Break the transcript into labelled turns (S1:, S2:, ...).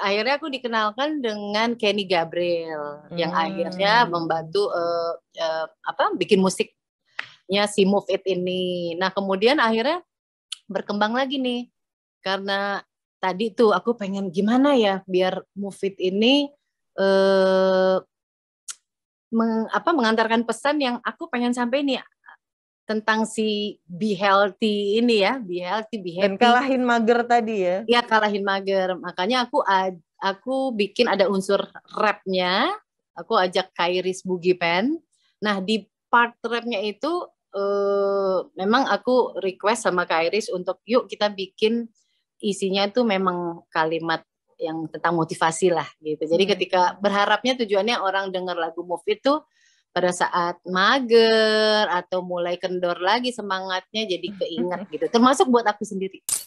S1: akhirnya aku dikenalkan dengan Kenny Gabriel hmm. yang akhirnya membantu uh, uh, apa bikin musiknya si Move It ini. Nah kemudian akhirnya berkembang lagi nih karena tadi tuh aku pengen gimana ya biar Move It ini uh, meng, apa mengantarkan pesan yang aku pengen sampai nih tentang si be healthy ini ya, be healthy, be healthy Dan kalahin mager tadi ya. Iya, kalahin mager. Makanya aku aku bikin ada unsur rapnya. Aku ajak Kairis Bugi Pen. Nah, di part rapnya itu eh, memang aku request sama Kairis untuk yuk kita bikin isinya itu memang kalimat yang tentang motivasi lah gitu. Jadi hmm. ketika berharapnya tujuannya orang dengar lagu Move itu pada saat mager
S2: atau mulai kendor lagi semangatnya jadi keinget gitu termasuk buat aku sendiri